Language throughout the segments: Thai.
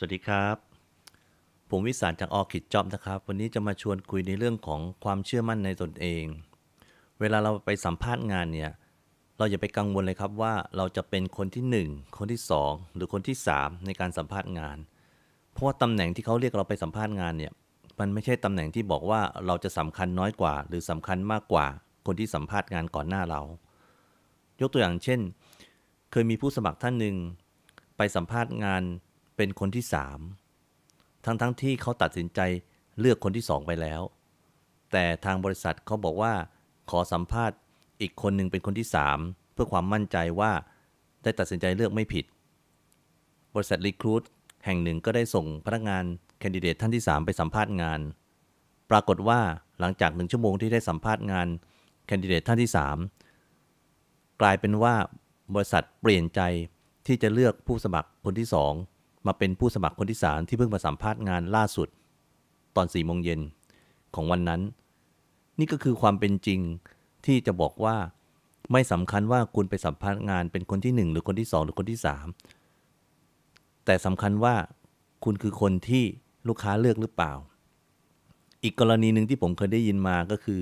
สวัสดีครับ ผมวิสารจากออคิดจอบนะครับ วันนี้จะมาชวนคุยในเรื่องของความเชื่อมั่นในตนเอง เวลาเราไปสัมภาษณ์งานเนี่ย เราอย่าไปกังวลเลยครับว่า เราจะเป็นคนที่ 1 คนที่ 2 หรือคนที่ 3 ในการสัมภาษณ์งาน เพราะว่าตำแหน่งที่เขาเรียกเราไป สัมภาษณ์งานเนี่ย มันไม่ใช่ตำแหน่งที่บอกว่าเราจะสำคัญน้อยกว่า หรือสำคัญมากกว่าคนที่สัมภาษณ์งานก่อนหน้าเรา ยกตัวอย่างเช่น เคยมีผู้สมัครท่านหนึ่งไปสัมภาษณ์งานเป็นคนที่สามทั้งๆทที่เขาตัดสินใจเลือกคนที่สองไปแล้ว แต่ทางบริษัทเขาบอกว่า ขอสัมภาษณ์อีกคนหนึ่งเป็นคนที่สามเพื่อความมั่นใจว่า ได้ตัดสินใจเลือกไม่ผิด บริษัทรีคูดแห่งหนึ่งก็ได้ส่งพนักงานแคนดิเดตท่านที่ 3 ไปสัมภาษณ์งาน ปรากฏว่าหลังจากหนึ่งชั่วโมงที่ได้สัมภาษณ์งานแคนดิเดตท่านที่ 3 กลายเป็นว่าบริษัทเปลี่ยนใจที่จะเลือกผู้สมัครคนที่2มาเป็นผู้สมัครคนที่สามที่เพิ่งมาสัมภาษณ์งานล่าสุด ตอนสี่โมงเย็นของวันนั้นนี่ก็คือความเป็นจริงที่จะบอกว่าไม่สำคัญว่าคุณไปสัมภาษณ์งานเป็นคนที่หนึ่งหรือคนที่สองหรือคนที่สามแต่สำคัญว่าคุณคือคนที่ลูกค้าเลือกหรือเปล่า อีกกรณีหนึ่งที่ผมเคยได้ยินมาก็คือ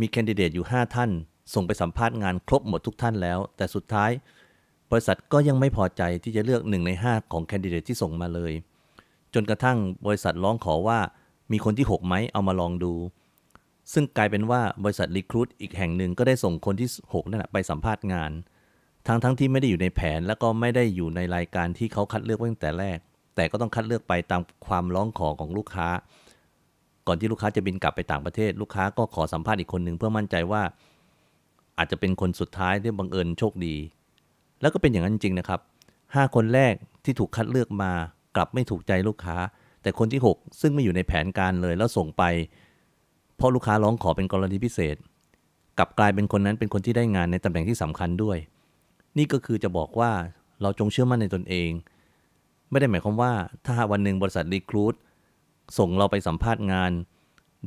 มีแคนดิเดตอยู่ 5 ท่าน ส่งไปสัมภาษณ์งาน ครบหมดทุกท่านแล้วแต่สุดท้ายบริษัทก็ยังไม่พอใจที่จะเลือก 1 ใน 5 ของแคนดิเดตที่ส่งมาเลย จนกระทั่งบริษัทร้องขอว่ามีคนที่ 6ไหมเอามาลองดู ซึ่งกลายเป็นว่าบริษัทรีคูดอีกแห่งหนึ่งก็ได้ส่งคนที่6นั่นแหละไปสัมภาษณ์งาน ทั้งทั้งที่ไม่ได้อยู่ในแผนและก็ไม่ได้อยู่ในรายการที่เขาคัดเลือกตั้งแต่แรก แต่ก็ต้องคัดเลือกไปตามความร้องขอของลูกค้า ก่อนที่ลูกค้าจะบินกลับไปต่างประเทศลูกค้าก็ขอสัมภาษณ์อีกคนหนึ่งเพื่อมั่นใจว่า อาจจะเป็นคนสุดท้ายที่บังเอิญโชคดีแล้วก็เป็นอย่างนั้นจริงนะครับ 5 คนแรกที่ถูกคัดเลือกมากลับไม่ถูกใจลูกค้า แต่คนที่ 6 ซึ่งไม่อยู่ในแผนการเลยแล้วส่งไป เพราะลูกค้าร้องขอเป็นกรณีพิเศษ กลับกลายเป็นคนนั้นเป็นคนที่ได้งานในตำแหน่งที่สำคัญด้วย นี่ก็คือจะบอกว่าเราจงเชื่อมั่นในตนเอง ไม่ได้หมายความว่า ถ้าวันหนึ่งบริษัทรีครูดส่งเราไปสัมภาษณ์งาน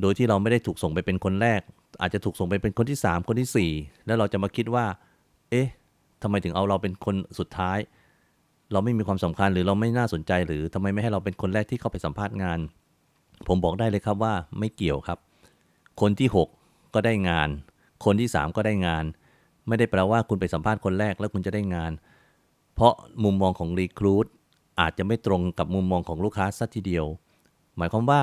โดยที่เราไม่ได้ถูกส่งไปเป็นคนแรก อาจจะถูกส่งไปเป็นคนที่3คนที่4แล้วเราจะมาคิดว่า เอ๊ะทำไมถึงเอาเราเป็นคนสุดท้าย เราไม่มีความสำคัญหรือเราไม่น่าสนใจหรือทำไมไม่ให้เราเป็นคนแรกที่เข้าไปสัมภาษณ์งาน ผมบอกได้เลยครับว่าไม่เกี่ยวครับ คนที่ 6 ก็ได้งาน คนที่ 3 ก็ได้งาน ไม่ได้แปลว่าคุณไปสัมภาษณ์คนแรกแล้วคุณจะได้งาน เพราะมุมมองของรีครูดอาจจะไม่ตรงกับมุมมองของลูกค้าสัทีเดียว หมายความว่า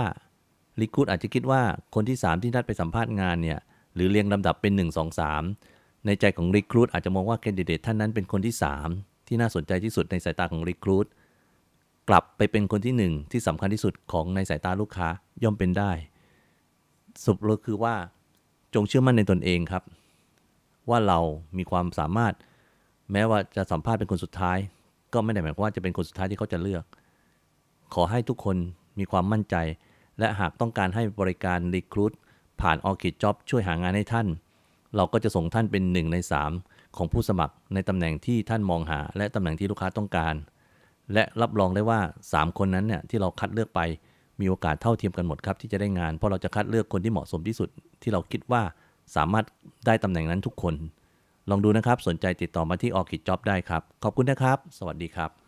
รีคูดอาจจะคิดว่าคนที่3ที่นัดไปสัมภาษณ์งานเนี่ยหรือเรียงลำดับเป็น 1 2 3ในใจของรีครูดอาจจะมองว่าแคนดิเดตท่านนั้นเป็นคนที่ 3 ที่น่าสนใจที่สุดในสายตาของรีครูดกลับไปเป็นคนที่1ที่สำคัญที่สุดของในสายตาลูกค้าย่อมเป็นได้สุดเลยคือว่าจงเชื่อมั่นในตนเองครับ ว่าเรามีความสามารถแม้ว่าจะสัมภาษณ์เป็นคนสุดท้าย ก็ไม่ได้หมายความว่าจะเป็นคนสุดท้ายที่เขาจะเลือก ขอให้ทุกคนมีความมั่นใจ และหากต้องการให้บริการรีครูดผ่านออคิดจ็อบช่วยหางานให้ท่านเราก็จะส่งท่านเป็น 1 ใน 3 ของผู้สมัครในตำแหน่งที่ท่านมองหา และตำแหน่งที่ลูกค้าต้องการ และรับรองได้ว่า 3 คนนั้นเนี่ยที่เราคัดเลือกไป มีโอกาสเท่าเทียมกันหมดครับ ที่จะได้งานเพราะเราจะคัดเลือกคนที่เหมาะสมที่สุดที่เราคิดว่าสามารถได้ตำแหน่งนั้นทุกคน ลองดูนะครับสนใจติดต่อมาที่ออคิจจ็อบได้ครับขอบคุณนะครับ สวัสดีครับ